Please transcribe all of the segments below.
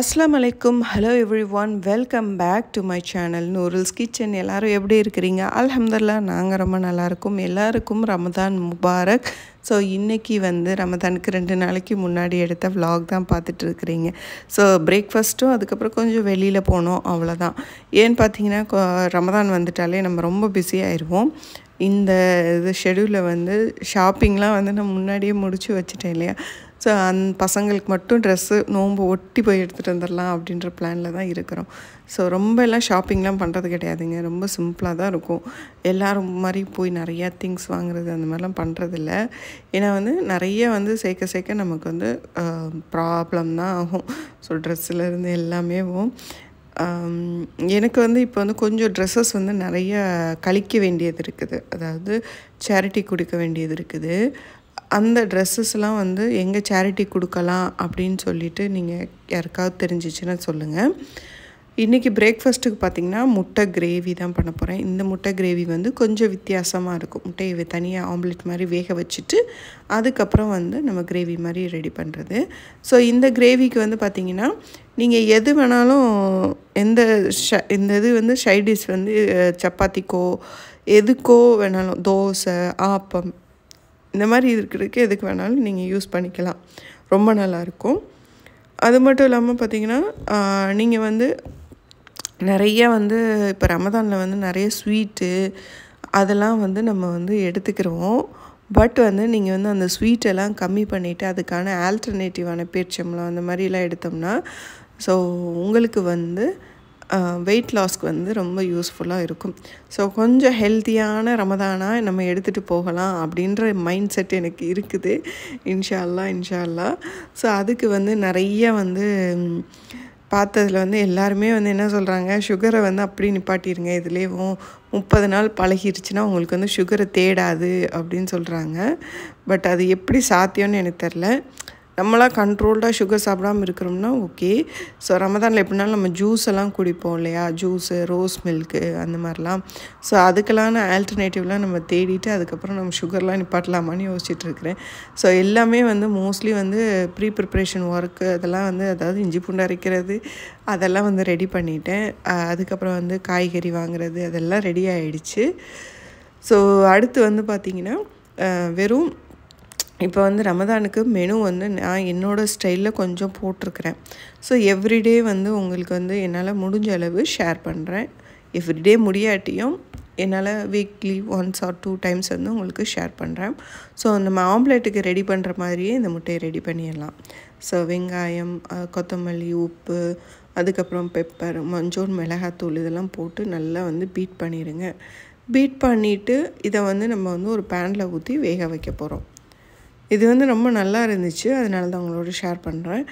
அஸ்லாம் அலைக்கும் hello everyone welcome back to my channel Noorul's kitchen எல்லோரும் எப்படி இருக்கிறீங்க அலமதுல்லா நாங்கள் ரொம்ப நல்லாயிருக்கும் எல்லாருக்கும் ரமதான் முபாரக் ஸோ இன்றைக்கி வந்து ரமதானுக்கு ரெண்டு நாளைக்கு முன்னாடி எடுத்த விலாக் தான் பார்த்துட்ருக்குறீங்க ஸோ பிரேக்ஃபாஸ்ட்டும் அதுக்கப்புறம் கொஞ்சம் வெளியில் போனோம் அவ்வளோதான் ஏன்னு பார்த்தீங்கன்னா ரமதான் வந்துட்டாலே நம்ம ரொம்ப பிஸி ஆயிடுவோம் இந்த இது ஷெடியூலில் வந்து ஷாப்பிங்லாம் வந்து நான் முன்னாடியே முடித்து வச்சுட்டேன் இல்லையா ஸோ அந் பசங்களுக்கு மட்டும் ட்ரெஸ்ஸு நோன்பு ஒட்டி போய் எடுத்துகிட்டு வந்துடலாம் அப்படின்ற பிளானில் தான் இருக்கிறோம் ஸோ ரொம்ப எல்லாம் ஷாப்பிங்லாம் பண்ணுறது கிடையாதுங்க ரொம்ப சிம்பிளாக தான் இருக்கும் எல்லோரும் மாதிரி போய் நிறையா திங்ஸ் வாங்குறது அந்த மாதிரிலாம் பண்ணுறதில்ல ஏன்னா வந்து நிறைய வந்து சேர்க்க சேர்க்க நமக்கு வந்து ப்ராப்ளம் தான் ஆகும் ஸோ ட்ரெஸ்ஸுலேருந்து எல்லாமே எனக்கு வந்து இப்போ வந்து கொஞ்சம் ட்ரெஸ்ஸஸ் வந்து நிறைய கழிக்க வேண்டியது இருக்குது அதாவது சேரிட்டி கொடுக்க வேண்டியது இருக்குது அந்த ட்ரெஸ்ஸஸ்லாம் வந்து எங்கே சேரிட்டி கொடுக்கலாம் அப்படின்னு சொல்லிட்டு நீங்கள் யாருக்காவது தெரிஞ்சிச்சுன்னா சொல்லுங்கள் இன்றைக்கி பிரேக்ஃபாஸ்ட்டுக்கு பார்த்திங்கன்னா முட்டை கிரேவி தான் பண்ண போகிறேன் இந்த முட்டை கிரேவி வந்து கொஞ்சம் வித்தியாசமாக இருக்கும் முட்டையை தனியாக ஆம்லெட் மாதிரி வேக வச்சுட்டு அதுக்கப்புறம் வந்து நம்ம கிரேவி மாதிரி ரெடி பண்ணுறது ஸோ இந்த கிரேவிக்கு வந்து பார்த்திங்கன்னா நீங்கள் எது வேணாலும் எந்த ஷ இந்த இது வந்து ஷைடிஷ் வந்து சப்பாத்திக்கோ எதுக்கோ வேணாலும் தோசை ஆப்பம் இந்த மாதிரி இருக்கிறதுக்கு எதுக்கு வேணாலும் நீங்கள் யூஸ் பண்ணிக்கலாம் ரொம்ப நல்லாயிருக்கும் அது மட்டும் இல்லாமல் பார்த்தீங்கன்னா நீங்கள் வந்து நிறைய வந்து இப்போ ரமதானில் வந்து நிறைய ஸ்வீட்டு அதெல்லாம் வந்து நம்ம வந்து எடுத்துக்கிறோம் பட் வந்து நீங்கள் வந்து அந்த ஸ்வீட்டெல்லாம் கம்மி பண்ணிவிட்டு அதுக்கான ஆல்டர்னேட்டிவான பேச்சம்லாம் அந்த மாதிரிலாம் எடுத்தோம்னா ஸோ உங்களுக்கு வந்து வெயிட் லாஸ்க்கு வந்து ரொம்ப யூஸ்ஃபுல்லாக இருக்கும் ஸோ கொஞ்சம் ஹெல்த்தியான ரமதானாக நம்ம எடுத்துகிட்டு போகலாம் அப்படின்ற மைண்ட் செட் எனக்கு இருக்குது இன்ஷால்லா இன்ஷால்லா ஸோ அதுக்கு வந்து நிறைய வந்து பார்த்ததில் வந்து எல்லாருமே வந்து என்ன சொல்கிறாங்க சுகரை வந்து அப்படி நிப்பாட்டிடுங்க இதுலேயும் முப்பது நாள் பழகிருச்சுன்னா உங்களுக்கு வந்து சுகரை தேடாது அப்படின்னு சொல்கிறாங்க பட் அது எப்படி சாத்தியம்னு எனக்கு தெரில நம்மளாம் கண்ட்ரோல்டாக சுகர் சாப்பிடாமல் இருக்கிறோம்னா ஓகே ஸோ ரமதானில் எப்படினாலும் நம்ம ஜூஸ் எல்லாம் குடிப்போம் இல்லையா ஜூஸு ரோஸ் மில்க்கு அந்த மாதிரிலாம் ஸோ அதுக்கெல்லாம் ஆல்டர்னேட்டிவ்லாம் நம்ம தேடிட்டு அதுக்கப்புறம் நம்ம சுகர்லாம் நிப்பாட்டலாமான்னு யோசிச்சுட்ருக்கிறேன் ஸோ எல்லாமே வந்து மோஸ்ட்லி வந்து ப்ரீ ப்ரிப்ரேஷன் ஒர்க்கு அதெல்லாம் வந்து அதாவது இஞ்சி பூண்டு அரைக்கிறது அதெல்லாம் வந்து ரெடி பண்ணிட்டேன் அதுக்கப்புறம் வந்து காய்கறி வாங்குறது அதெல்லாம் ரெடி ஆகிடுச்சு ஸோ அடுத்து வந்து பார்த்திங்கன்னா வெறும் இப்போ வந்து ரமதானுக்கு மெனு வந்து நான் என்னோடய ஸ்டைலில் கொஞ்சம் போட்டிருக்கிறேன் ஸோ எவ்ரிடே வந்து உங்களுக்கு வந்து என்னால் முடிஞ்ச அளவு ஷேர் பண்ணுறேன் எவ்ரிடே முடியாட்டியும் என்னால் weekly once or two times வந்து உங்களுக்கு ஷேர் பண்ணுறேன் ஸோ நம்ம ஆம்லேட்டுக்கு ரெடி பண்ணுற மாதிரியே இந்த முட்டையை ரெடி பண்ணிடலாம் ஸோ வெங்காயம் கொத்தமல்லி உப்பு அதுக்கப்புறம் பெப்பர் மஞ்சள் மிளகாத்தூள் இதெல்லாம் போட்டு நல்லா வந்து பீட் பண்ணிடுங்க பீட் பண்ணிவிட்டு இதை வந்து நம்ம வந்து ஒரு பேனில் ஊற்றி வேக வைக்க போகிறோம் இது வந்து ரொம்ப நல்லா இருந்துச்சு அதனால தான் உங்களோட ஷேர் பண்ணுறேன்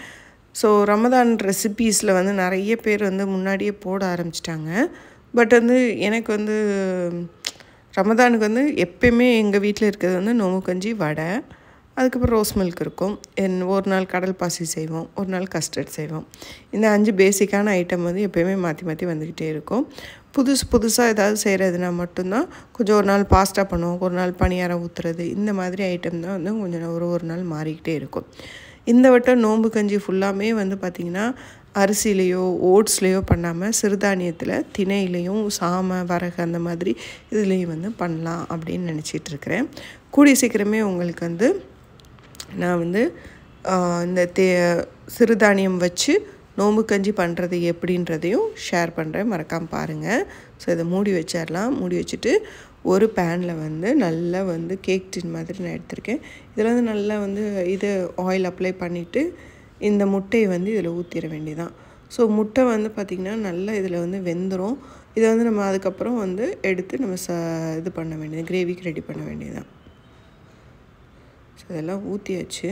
ஸோ ரமதான் ரெசிபீஸில் வந்து நிறைய பேர் வந்து முன்னாடியே போட ஆரம்பிச்சிட்டாங்க பட் வந்து எனக்கு வந்து ரமதானுக்கு வந்து எப்பயுமே எங்கள் வீட்டில் இருக்கிறது வந்து நோம்பு கஞ்சி வடை அதுக்கப்புறம் ரோஸ் மில்க் இருக்கும் என் ஒரு நாள் கடல் பாசி செய்வோம் ஒரு நாள் கஸ்டர்ட் செய்வோம் இந்த அஞ்சு பேசிக்கான ஐட்டம் வந்து எப்போயுமே மாற்றி மாற்றி வந்துக்கிட்டே இருக்கும் புதுசு புதுசாக ஏதாவது செய்கிறதுனா மட்டும்தான் கொஞ்சம் ஒரு நாள் பாஸ்டாக பண்ணுவோம் ஒரு நாள் பணியாரம் ஊற்றுறது இந்த மாதிரி ஐட்டம் தான் வந்து கொஞ்சம் ஒரு ஒரு நாள் மாறிக்கிட்டே இருக்கும் இந்த வட்டம் நோம்பு கஞ்சி ஃபுல்லாமே வந்து பார்த்திங்கன்னா அரிசியிலையோ ஓட்ஸ்லேயோ பண்ணாமல் சிறுதானியத்தில் திணையிலையும் சாமை வரகு அந்த மாதிரி இதுலேயும் வந்து பண்ணலாம் அப்படின்னு நினச்சிட்ருக்கிறேன் கூடிய சீக்கிரமே உங்களுக்கு வந்து நான் வந்து இந்த தே சிறுதானியம் வச்சு நோம்பு கஞ்சி பண்ணுறது எப்படின்றதையும் ஷேர் பண்ணுறேன் மறக்காமல் பாருங்கள் ஸோ இதை மூடி வச்சிடலாம் மூடி வச்சுட்டு ஒரு பேனில் வந்து நல்லா வந்து கேக் டின் மாதிரி நான் எடுத்திருக்கேன் இதில் வந்து நல்லா வந்து இது ஆயில் அப்ளை பண்ணிவிட்டு இந்த முட்டையை வந்து இதில் ஊற்றிட வேண்டியதான் ஸோ முட்டை வந்து பார்த்திங்கன்னா நல்லா இதில் வந்து வெந்துடும் இதை வந்து நம்ம அதுக்கப்புறம் வந்து எடுத்து நம்ம ச இது பண்ண வேண்டியது கிரேவிக்கு ரெடி பண்ண வேண்டியதுதான் ஸோ இதெல்லாம் ஊற்றியாச்சு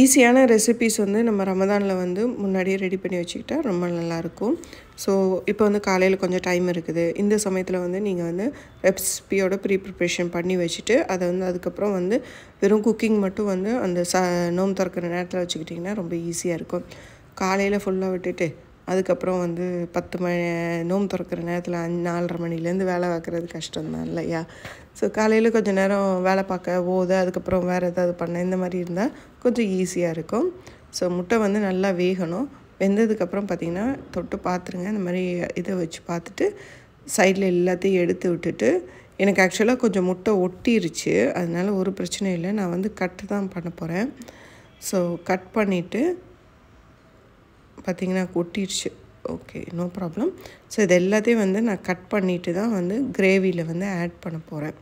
ஈஸியான ரெசிபிஸ் வந்து நம்ம ரமதானில் வந்து முன்னாடியே ரெடி பண்ணி வச்சுக்கிட்டா ரொம்ப நல்லாயிருக்கும் ஸோ இப்போ வந்து காலையில் கொஞ்சம் டைம் இருக்குது இந்த சமயத்தில் வந்து நீங்கள் வந்து ரெசிபியோட ப்ரீ ப்ரிப்ரேஷன் பண்ணி வச்சுட்டு அதை வந்து அதுக்கப்புறம் வந்து வெறும் குக்கிங் மட்டும் வந்து அந்த ச நோம் திறக்கிற நேரத்தில் வச்சுக்கிட்டிங்கன்னா ரொம்ப ஈஸியாக இருக்கும் காலையில் ஃபுல்லாக விட்டுட்டு அதுக்கப்புறம் வந்து பத்து மணி நோம்பு திறக்கிற நேரத்தில் அஞ்சு நாலரை மணிலேருந்து வேலை பார்க்குறது கஷ்டம்தான் இல்லையா ஸோ காலையில் கொஞ்சம் நேரம் வேலை பார்க்க ஓத அதுக்கப்புறம் வேறு ஏதாவது பண்ண இந்த மாதிரி இருந்தால் கொஞ்சம் ஈஸியாக இருக்கும் ஸோ முட்டை வந்து நல்லா வேகணும் வெந்ததுக்கப்புறம் பார்த்திங்கன்னா தொட்டு பார்த்துருங்க இந்த மாதிரி இதை வச்சு பார்த்துட்டு சைடில் எல்லாத்தையும் எடுத்து விட்டுட்டு எனக்கு ஆக்சுவலாக கொஞ்சம் முட்டை ஒட்டிருச்சு அதனால் ஒரு பிரச்சனையும் இல்லை நான் வந்து கட்டு தான் பண்ண போகிறேன் ஸோ கட் பண்ணிவிட்டு பார்த்தீங்கன்னா கொட்டிடுச்சு ஓகே நோ ப்ராப்ளம் ஸோ இது எல்லாத்தையும் வந்து நான் கட் பண்ணிவிட்டு தான் வந்து கிரேவியில் வந்து ஆட் பண்ண போகிறேன்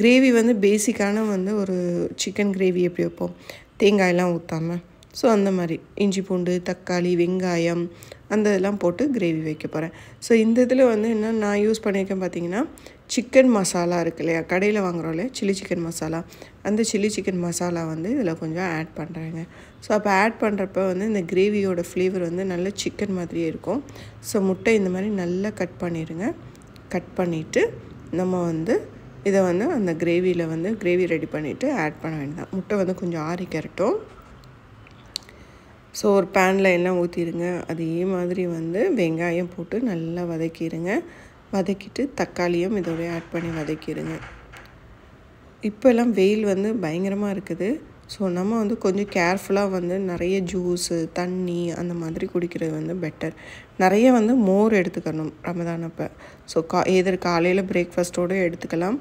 கிரேவி வந்து பேசிக்கான வந்து ஒரு சிக்கன் கிரேவி எப்படி வைப்போம் தேங்காயெல்லாம் ஊற்றாமல் ஸோ அந்த மாதிரி இஞ்சி பூண்டு தக்காளி வெங்காயம் அந்த இதெல்லாம் போட்டு கிரேவி வைக்க போகிறேன் ஸோ இந்த இதில் வந்து என்ன நான் யூஸ் பண்ணியிருக்கேன் பார்த்தீங்கன்னா சிக்கன் மசாலா இருக்கு இல்லையா கடையில் வாங்குகிறோம் இல்லையா சில்லி சிக்கன் மசாலா அந்த சில்லி சிக்கன் மசாலா வந்து இதில் கொஞ்சம் ஆட் பண்ணுறாங்க ஸோ அப்போ ஆட் பண்ணுறப்ப வந்து இந்த கிரேவியோட ஃப்ளேவர் வந்து நல்ல சிக்கன் மாதிரியே இருக்கும் ஸோ முட்டை இந்த மாதிரி நல்லா கட் பண்ணிடுங்க கட் பண்ணிவிட்டு நம்ம வந்து இதை வந்து அந்த கிரேவியில் வந்து கிரேவி ரெடி பண்ணிவிட்டு ஆட் பண்ண வேண்டியதான் முட்டை வந்து கொஞ்சம் ஆறி கரட்டும் ஸோ ஒரு பேனில் எல்லாம் ஊற்றிடுங்க அதே மாதிரி வந்து வெங்காயம் போட்டு நல்லா வதக்கிடுங்க வதக்கிட்டு தக்காளியும் இதோடய ஆட் பண்ணி வதக்கிடுங்க இப்போல்லாம் வெயில் வந்து பயங்கரமாக இருக்குது ஸோ நம்ம வந்து கொஞ்சம் கேர்ஃபுல்லாக வந்து நிறைய ஜூஸு தண்ணி அந்த மாதிரி குடிக்கிறது வந்து பெட்டர் நிறைய வந்து மோர் எடுத்துக்கணும் ரமதான் அப்போ ஸோ கா எதிர் காலையில் பிரேக்ஃபாஸ்ட்டோடு எடுத்துக்கலாம்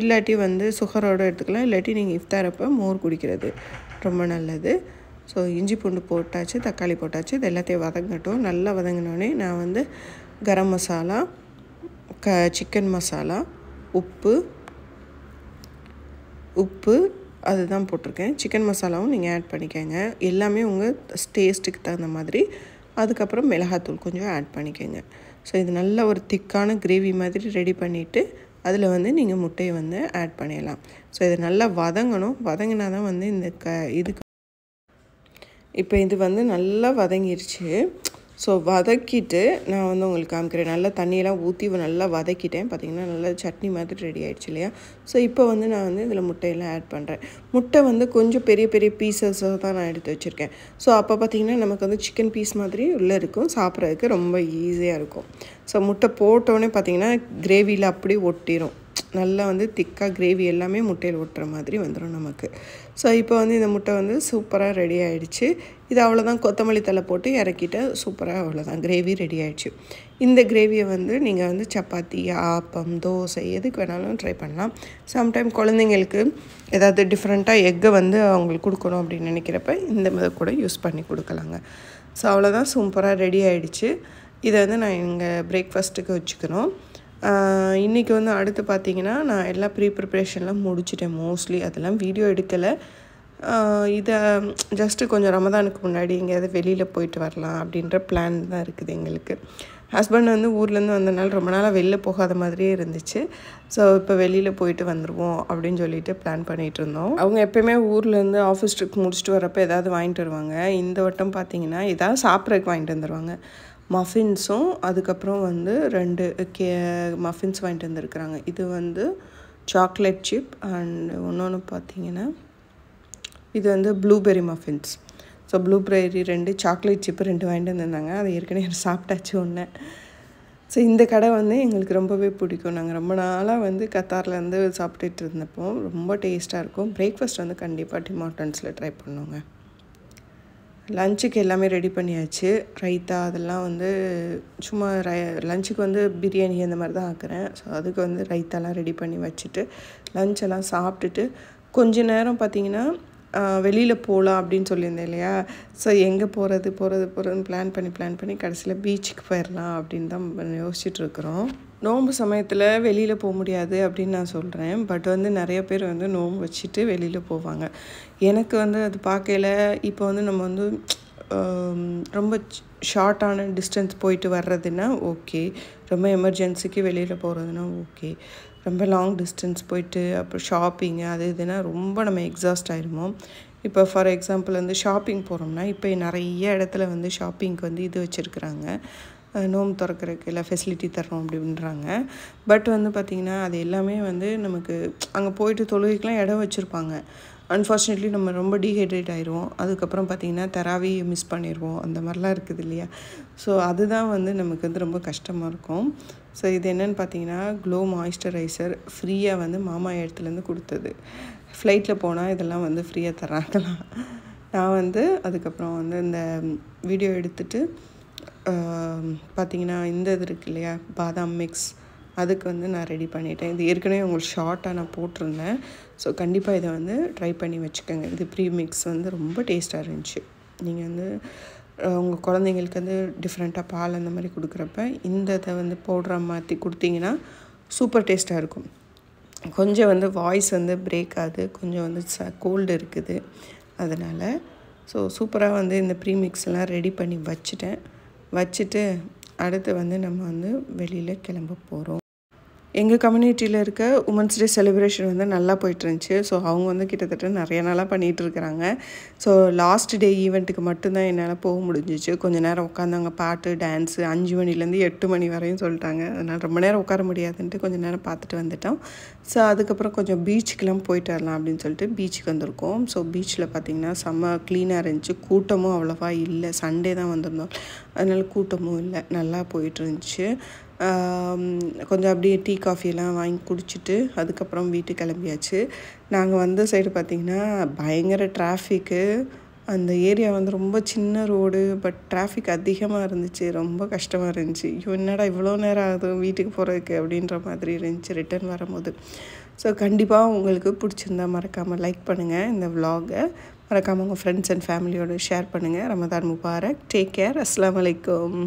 இல்லாட்டி வந்து சுகரோடு எடுத்துக்கலாம் இல்லாட்டி நீங்கள் அப்போ மோர் குடிக்கிறது ரொம்ப நல்லது ஸோ இஞ்சி பூண்டு போட்டாச்சு தக்காளி போட்டாச்சு இது எல்லாத்தையும் வதங்கட்டும் நல்லா வதங்கினோடனே நான் வந்து கரம் மசாலா க சிக்கன் மசாலா உப்பு உப்பு அதுதான் போட்டிருக்கேன் சிக்கன் மசாலாவும் நீங்கள் ஆட் பண்ணிக்கோங்க எல்லாமே உங்கள் டேஸ்ட்டுக்கு தகுந்த மாதிரி அதுக்கப்புறம் மிளகாத்தூள் கொஞ்சம் ஆட் பண்ணிக்கோங்க ஸோ இது நல்ல ஒரு திக்கான கிரேவி மாதிரி ரெடி பண்ணிவிட்டு அதில் வந்து நீங்கள் முட்டையை வந்து ஆட் பண்ணிடலாம் ஸோ இதை நல்லா வதங்கணும் வதங்கினா தான் வந்து இந்த க இதுக்கு இப்போ இது வந்து நல்லா வதங்கிருச்சு ஸோ வதக்கிட்டு நான் வந்து உங்களுக்கு காமிக்கிறேன் நல்லா தண்ணியெல்லாம் ஊற்றி நல்லா வதக்கிட்டேன் பார்த்திங்கன்னா நல்லா சட்னி மாதிரி ரெடி ஆகிடுச்சு இல்லையா ஸோ இப்போ வந்து நான் வந்து இதில் முட்டையெல்லாம் ஆட் பண்ணுறேன் முட்டை வந்து கொஞ்சம் பெரிய பெரிய பீசஸாக தான் நான் எடுத்து வச்சுருக்கேன் ஸோ அப்போ பார்த்திங்கன்னா நமக்கு வந்து சிக்கன் பீஸ் மாதிரி உள்ளே இருக்கும் சாப்பிட்றதுக்கு ரொம்ப ஈஸியாக இருக்கும் ஸோ முட்டை போட்டோன்னே பார்த்திங்கன்னா கிரேவியில் அப்படியே ஒட்டிடும் நல்லா வந்து திக்காக கிரேவி எல்லாமே முட்டையில் ஓட்டுற மாதிரி வந்துடும் நமக்கு ஸோ இப்போ வந்து இந்த முட்டை வந்து சூப்பராக ரெடி ஆகிடுச்சு இது அவ்வளோதான் கொத்தமல்லி தலை போட்டு இறக்கிட்ட சூப்பராக அவ்வளோதான் கிரேவி ரெடி ஆகிடுச்சு இந்த கிரேவியை வந்து நீங்கள் வந்து சப்பாத்தி ஆப்பம் தோசை எதுக்கு வேணாலும் ட்ரை பண்ணலாம் சம்டைம் குழந்தைங்களுக்கு ஏதாவது டிஃப்ரெண்ட்டாக எக்கை வந்து அவங்களுக்கு கொடுக்கணும் அப்படின்னு நினைக்கிறப்ப இந்த மாதிரி கூட யூஸ் பண்ணி கொடுக்கலாங்க ஸோ அவ்வளோதான் சூப்பராக ரெடி ஆகிடுச்சு இதை வந்து நான் எங்கள் பிரேக்ஃபாஸ்ட்டுக்கு வச்சுக்கணும் இன்றைக்கி வந்து அடுத்து பார்த்திங்கன்னா நான் எல்லா ப்ரீ ப்ரிப்ரேஷன்லாம் முடிச்சிட்டேன் மோஸ்ட்லி அதெல்லாம் வீடியோ எடுக்கலை இதை ஜஸ்ட்டு கொஞ்சம் ரமதானுக்கு முன்னாடி எங்கேயாவது வெளியில் போயிட்டு வரலாம் அப்படின்ற பிளான் தான் இருக்குது எங்களுக்கு ஹஸ்பண்ட் வந்து ஊர்லேருந்து வந்தனால ரொம்ப நாளாக வெளில போகாத மாதிரியே இருந்துச்சு ஸோ இப்போ வெளியில் போயிட்டு வந்துடுவோம் அப்படின்னு சொல்லிட்டு பிளான் பண்ணிகிட்டு இருந்தோம் அவங்க எப்போயுமே ஊர்லேருந்து ஆஃபீஸ் ட்ரிப் முடிச்சுட்டு வரப்போ ஏதாவது வாங்கிட்டு வருவாங்க இந்த வட்டம் பார்த்திங்கன்னா ஏதாவது சாப்பிட்றதுக்கு வாங்கிட்டு வந்துடுவாங்க மஃபின்ஸும் அதுக்கப்புறம் வந்து ரெண்டு கே மஃபின்ஸ் வாங்கிட்டு வந்துருக்குறாங்க இது வந்து சாக்லேட் சிப் அண்ட் இன்னொன்று பார்த்தீங்கன்னா இது வந்து ப்ளூபெரி மஃபின்ஸ் ஸோ ப்ளூபெரி ரெண்டு சாக்லேட் சிப்பு ரெண்டு வாங்கிட்டு வந்திருந்தாங்க அதை ஏற்கனவே சாப்பிட்டாச்சு ஒன்று ஸோ இந்த கடை வந்து எங்களுக்கு ரொம்பவே பிடிக்கும் நாங்கள் ரொம்ப நாளாக வந்து கத்தார்லேருந்து சாப்பிட்டுட்டு இருந்தப்போ ரொம்ப டேஸ்ட்டாக இருக்கும் பிரேக்ஃபாஸ்ட் வந்து கண்டிப்பாக டிமார்டன்ஸில் ட்ரை பண்ணுவோங்க லஞ்சுக்கு எல்லாமே ரெடி பண்ணியாச்சு ரைத்தா அதெல்லாம் வந்து சும்மா ரை லஞ்சுக்கு வந்து பிரியாணி அந்த மாதிரி தான் ஆக்குறேன் ஸோ அதுக்கு வந்து ரைத்தாலாம் ரெடி பண்ணி வச்சுட்டு லஞ்செல்லாம் சாப்பிட்டுட்டு கொஞ்ச நேரம் பார்த்தீங்கன்னா வெளியில் போகலாம் அப்படின்னு சொல்லியிருந்தேன் இல்லையா ஸோ எங்கே போகிறது போகிறது போகிறதுன்னு பிளான் பண்ணி பிளான் பண்ணி கடைசியில் பீச்சுக்கு போயிடலாம் அப்படின்னு தான் யோசிச்சுட்ருக்குறோம் நோம்பு சமயத்தில் வெளியில் போக முடியாது அப்படின்னு நான் சொல்கிறேன் பட் வந்து நிறைய பேர் வந்து நோம்பு வச்சுட்டு வெளியில் போவாங்க எனக்கு வந்து அது பார்க்கையில் இப்போ வந்து நம்ம வந்து ரொம்ப ஷார்ட்டான டிஸ்டன்ஸ் போயிட்டு வர்றதுன்னா ஓகே ரொம்ப எமர்ஜென்சிக்கு வெளியில் போகிறதுனா ஓகே ரொம்ப லாங் டிஸ்டன்ஸ் போயிட்டு அப்புறம் ஷாப்பிங்கு அது இதுனா ரொம்ப நம்ம எக்ஸாஸ்ட் ஆயிடுவோம் இப்போ ஃபார் எக்ஸாம்பிள் வந்து ஷாப்பிங் போகிறோம்னா இப்போ நிறைய இடத்துல வந்து ஷாப்பிங்க்கு வந்து இது வச்சுருக்குறாங்க நோம் திறக்கிறதுக்கு இல்லை ஃபெசிலிட்டி தர்றோம் அப்படின்றாங்க பட் வந்து பார்த்திங்கன்னா அது எல்லாமே வந்து நமக்கு அங்கே போயிட்டு தொழுகைக்கெலாம் இடம் வச்சுருப்பாங்க அன்ஃபார்ச்சுனேட்லி நம்ம ரொம்ப டீஹைட்ரேட் ஆயிடுவோம் அதுக்கப்புறம் பார்த்திங்கன்னா தராவி மிஸ் பண்ணிடுவோம் அந்த மாதிரிலாம் இருக்குது இல்லையா ஸோ அதுதான் வந்து நமக்கு வந்து ரொம்ப கஷ்டமாக இருக்கும் ஸோ இது என்னென்னு பார்த்தீங்கன்னா க்ளோ மாய்ஸ்சரைசர் ஃப்ரீயாக வந்து மாமா இடத்துலேருந்து கொடுத்தது ஃப்ளைட்டில் போனால் இதெல்லாம் வந்து ஃப்ரீயாக தராங்களாம் நான் வந்து அதுக்கப்புறம் வந்து இந்த வீடியோ எடுத்துகிட்டு பார்த்திங்கன்னா இந்த இது இருக்கு இல்லையா பாதாம் மிக்ஸ் அதுக்கு வந்து நான் ரெடி பண்ணிட்டேன் இது ஏற்கனவே உங்களுக்கு ஷார்ட்டாக நான் போட்டிருந்தேன் ஸோ கண்டிப்பாக இதை வந்து ட்ரை பண்ணி வச்சுக்கோங்க இது ப்ரீ மிக்ஸ் வந்து ரொம்ப டேஸ்ட்டாக இருந்துச்சு நீங்கள் வந்து உங்கள் குழந்தைங்களுக்கு வந்து டிஃப்ரெண்ட்டாக பால் அந்த மாதிரி கொடுக்குறப்ப இந்த இதை வந்து போடுற மாதிரி கொடுத்தீங்கன்னா சூப்பர் டேஸ்ட்டாக இருக்கும் கொஞ்சம் வந்து வாய்ஸ் வந்து பிரேக் ஆகுது கொஞ்சம் வந்து ச கோல்டு இருக்குது அதனால் ஸோ சூப்பராக வந்து இந்த ப்ரீமிக்ஸ்லாம் ரெடி பண்ணி வச்சுட்டேன் வச்சுட்டு அடுத்து வந்து நம்ம வந்து வெளியில் கிளம்ப போகிறோம் எங்கள் கம்யூனிட்டியில் இருக்க உமன்ஸ் டே செலிப்ரேஷன் வந்து நல்லா போயிட்டுருந்துச்சு ஸோ அவங்க வந்து கிட்டத்தட்ட நிறைய நாளாக பண்ணிகிட்ருக்குறாங்க ஸோ லாஸ்ட் டே ஈவெண்ட்டுக்கு மட்டும்தான் என்னால் போக முடிஞ்சிச்சு கொஞ்சம் நேரம் உட்காந்தாங்க பாட்டு டான்ஸு அஞ்சு மணிலேருந்து எட்டு மணி வரையும் சொல்லிட்டாங்க அதனால் ரொம்ப நேரம் உட்கார முடியாதுன்ட்டு கொஞ்சம் நேரம் பார்த்துட்டு வந்துட்டோம் ஸோ அதுக்கப்புறம் கொஞ்சம் பீச்சுக்கெலாம் போயிட்டு வரலாம் அப்படின்னு சொல்லிட்டு பீச்சுக்கு வந்திருக்கோம் ஸோ பீச்சில் பார்த்திங்கன்னா செம்ம க்ளீனாக இருந்துச்சு கூட்டமும் அவ்வளோவா இல்லை சண்டே தான் வந்திருந்தோம் அதனால் கூட்டமும் இல்லை நல்லா போயிட்டு இருந்துச்சு கொஞ்சம் அப்படியே டீ காஃபியெல்லாம் வாங்கி குடிச்சிட்டு அதுக்கப்புறம் வீட்டுக்கு கிளம்பியாச்சு நாங்கள் வந்த சைடு பார்த்திங்கன்னா பயங்கர டிராஃபிக்கு அந்த ஏரியா வந்து ரொம்ப சின்ன ரோடு பட் டிராஃபிக் அதிகமாக இருந்துச்சு ரொம்ப கஷ்டமாக இருந்துச்சு ஐயோ என்னடா இவ்வளோ நேரம் ஆகுது வீட்டுக்கு போகிறதுக்கு அப்படின்ற மாதிரி இருந்துச்சு ரிட்டர்ன் வரும்போது ஸோ கண்டிப்பாக உங்களுக்கு பிடிச்சிருந்தா மறக்காமல் லைக் பண்ணுங்கள் இந்த விலாகை மறக்காமல் உங்கள் ஃப்ரெண்ட்ஸ் அண்ட் ஃபேமிலியோடு ஷேர் பண்ணுங்கள் ரமதான் முபாரக் டேக் கேர் அஸ்லாம் வலைக்கம்